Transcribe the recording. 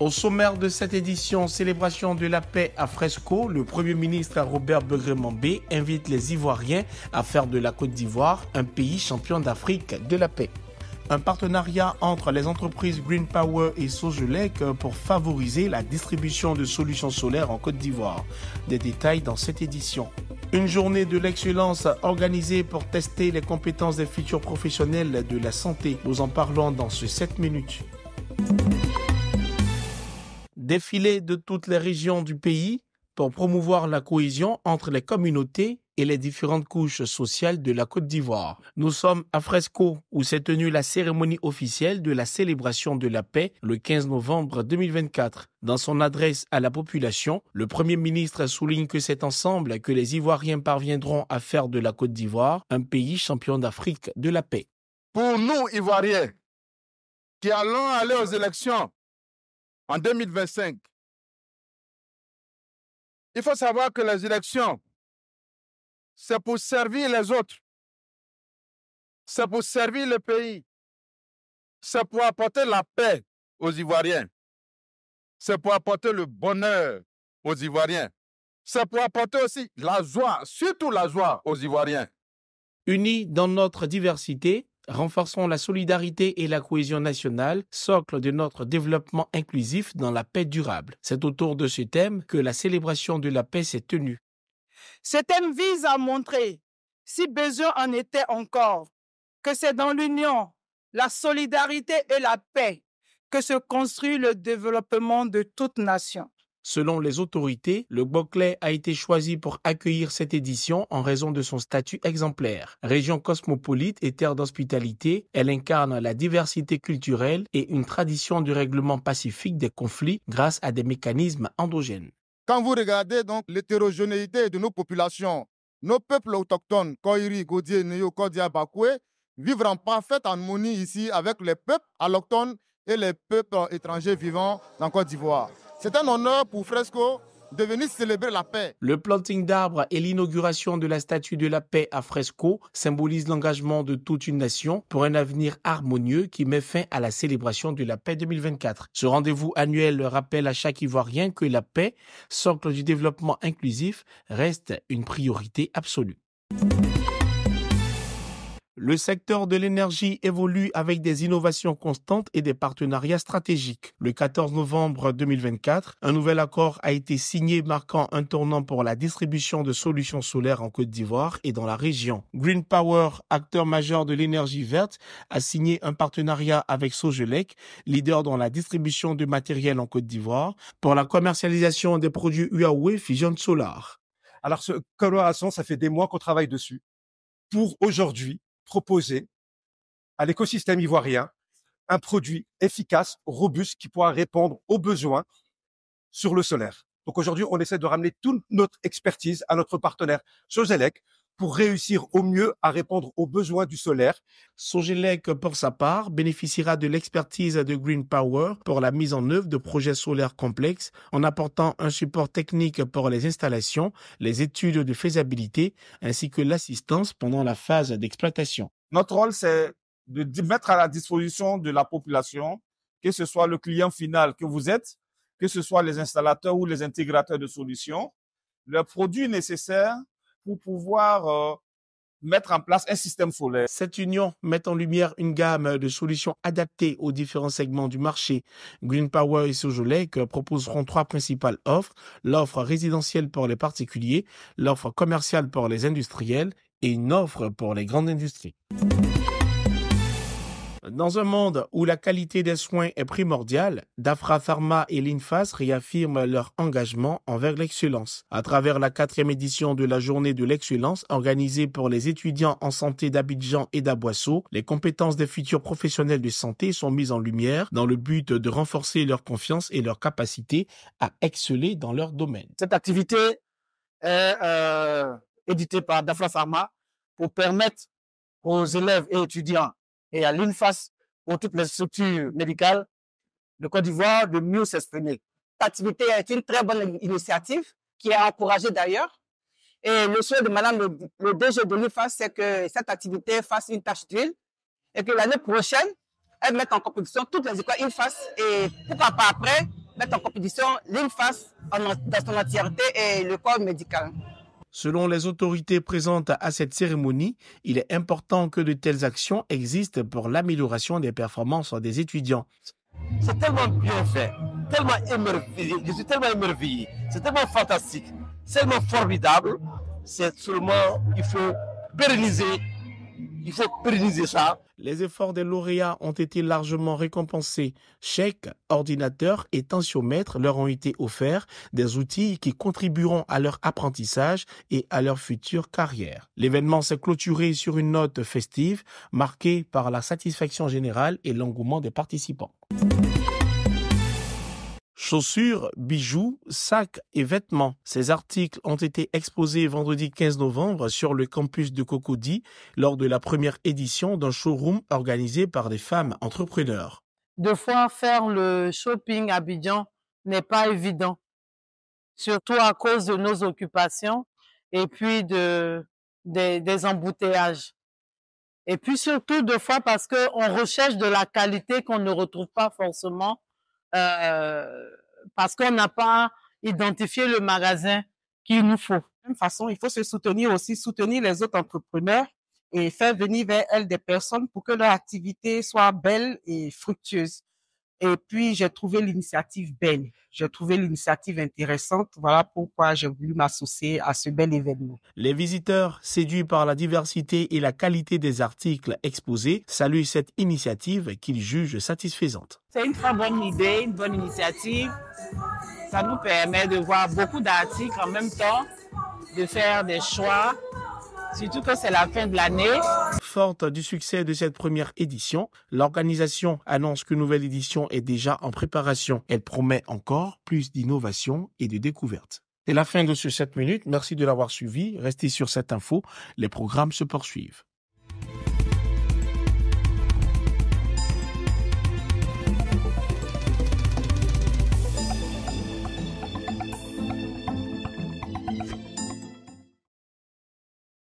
Au sommaire de cette édition, célébration de la paix à Fresco, le Premier ministre Robert Begremambé invite les Ivoiriens à faire de la Côte d'Ivoire un pays champion d'Afrique de la paix. Un partenariat entre les entreprises Green Power et Sogelec pour favoriser la distribution de solutions solaires en Côte d'Ivoire. Des détails dans cette édition. Une journée de l'excellence organisée pour tester les compétences des futurs professionnels de la santé. Nous en parlons dans ces 7 minutes défilés de toutes les régions du pays pour promouvoir la cohésion entre les communautés et les différentes couches sociales de la Côte d'Ivoire. Nous sommes à Fresco, où s'est tenue la cérémonie officielle de la célébration de la paix le 15 novembre 2024. Dans son adresse à la population, le Premier ministre souligne que c'est ensemble que les Ivoiriens parviendront à faire de la Côte d'Ivoire un pays champion d'Afrique de la paix. Pour nous, Ivoiriens, qui allons aller aux élections en 2025. Il faut savoir que les élections, c'est pour servir les autres. C'est pour servir le pays. C'est pour apporter la paix aux Ivoiriens. C'est pour apporter le bonheur aux Ivoiriens. C'est pour apporter aussi la joie, surtout la joie aux Ivoiriens. Unis dans notre diversité, Renforçons la solidarité et la cohésion nationale, socle de notre développement inclusif dans la paix durable. C'est autour de ce thème que la célébration de la paix s'est tenue. Ce thème vise à montrer, si besoin en était encore, que c'est dans l'union, la solidarité et la paix que se construit le développement de toute nation. Selon les autorités, le Boclet a été choisi pour accueillir cette édition en raison de son statut exemplaire. Région cosmopolite et terre d'hospitalité, elle incarne la diversité culturelle et une tradition du règlement pacifique des conflits grâce à des mécanismes endogènes. Quand vous regardez donc l'hétérogénéité de nos populations, nos peuples autochtones, Koiri, Godier, Neo, Kodia, Bakwe, vivent en parfaite harmonie ici avec les peuples allochtones et les peuples étrangers vivant en Côte d'Ivoire. C'est un honneur pour Fresco de venir célébrer la paix. Le planting d'arbres et l'inauguration de la statue de la paix à Fresco symbolisent l'engagement de toute une nation pour un avenir harmonieux qui met fin à la célébration de la paix 2024. Ce rendez-vous annuel rappelle à chaque Ivoirien que la paix, socle du développement inclusif, reste une priorité absolue. Le secteur de l'énergie évolue avec des innovations constantes et des partenariats stratégiques. Le 14 novembre 2024, un nouvel accord a été signé marquant un tournant pour la distribution de solutions solaires en Côte d'Ivoire et dans la région. Green Power, acteur majeur de l'énergie verte, a signé un partenariat avec Sogelec, leader dans la distribution de matériel en Côte d'Ivoire, pour la commercialisation des produits Huawei Fusion Solar. Alors ce collaboration, ça fait des mois qu'on travaille dessus. Pour aujourd'hui, proposer à l'écosystème ivoirien un produit efficace, robuste, qui pourra répondre aux besoins sur le solaire. Donc aujourd'hui, on essaie de ramener toute notre expertise à notre partenaire Sozelec pour réussir au mieux à répondre aux besoins du solaire. Sogelec, pour sa part, bénéficiera de l'expertise de Green Power pour la mise en œuvre de projets solaires complexes en apportant un support technique pour les installations, les études de faisabilité ainsi que l'assistance pendant la phase d'exploitation. Notre rôle, c'est de mettre à la disposition de la population, que ce soit le client final que vous êtes, que ce soit les installateurs ou les intégrateurs de solutions, leurs produits nécessaires pour pouvoir euh, mettre en place un système solaire. Cette union met en lumière une gamme de solutions adaptées aux différents segments du marché. Green Power et Lake proposeront trois principales offres. L'offre résidentielle pour les particuliers, l'offre commerciale pour les industriels et une offre pour les grandes industries. Dans un monde où la qualité des soins est primordiale, Dafra Pharma et l'INFAS réaffirment leur engagement envers l'excellence. À travers la quatrième édition de la journée de l'excellence organisée pour les étudiants en santé d'Abidjan et d'Aboisseau, les compétences des futurs professionnels de santé sont mises en lumière dans le but de renforcer leur confiance et leur capacité à exceller dans leur domaine. Cette activité est euh, éditée par Dafra Pharma pour permettre aux élèves et étudiants et à l'INFAS pour toutes les structures médicales de Côte d'Ivoire de mieux s'exprimer. Cette activité est une très bonne initiative qui est encouragée d'ailleurs. Et le souhait de Madame le, le DG de l'INFAS, c'est que cette activité fasse une tâche d'huile et que l'année prochaine, elle mette en compétition toutes les écoles INFAS et pourquoi pas après mettre en compétition l'INFAS dans son entièreté et le corps médical. Selon les autorités présentes à cette cérémonie, il est important que de telles actions existent pour l'amélioration des performances des étudiants. C'est tellement bien fait, tellement émerveillé, je suis tellement émerveillé, c'est tellement fantastique, tellement formidable. C'est seulement, il faut pérenniser ça. Les efforts des lauréats ont été largement récompensés. Chèques, ordinateurs et tensiomètres leur ont été offerts, des outils qui contribueront à leur apprentissage et à leur future carrière. L'événement s'est clôturé sur une note festive, marquée par la satisfaction générale et l'engouement des participants chaussures, bijoux, sacs et vêtements. Ces articles ont été exposés vendredi 15 novembre sur le campus de Cocody lors de la première édition d'un showroom organisé par des femmes entrepreneurs. Deux fois faire le shopping à Bidjan n'est pas évident, surtout à cause de nos occupations et puis de, des, des embouteillages. Et puis surtout deux fois parce qu'on recherche de la qualité qu'on ne retrouve pas forcément euh, parce qu'on n'a pas identifié le magasin qu'il nous faut. De même façon, il faut se soutenir aussi, soutenir les autres entrepreneurs et faire venir vers elles des personnes pour que leur activité soit belle et fructueuse. Et puis, j'ai trouvé l'initiative belle. J'ai trouvé l'initiative intéressante. Voilà pourquoi j'ai voulu m'associer à ce bel événement. Les visiteurs, séduits par la diversité et la qualité des articles exposés, saluent cette initiative qu'ils jugent satisfaisante. C'est une très bonne idée, une bonne initiative. Ça nous permet de voir beaucoup d'articles en même temps, de faire des choix surtout que c'est la fin de l'année. Forte du succès de cette première édition, l'organisation annonce qu'une nouvelle édition est déjà en préparation. Elle promet encore plus d'innovation et de découvertes. C'est la fin de ce 7 minutes. Merci de l'avoir suivi. Restez sur cette info. Les programmes se poursuivent.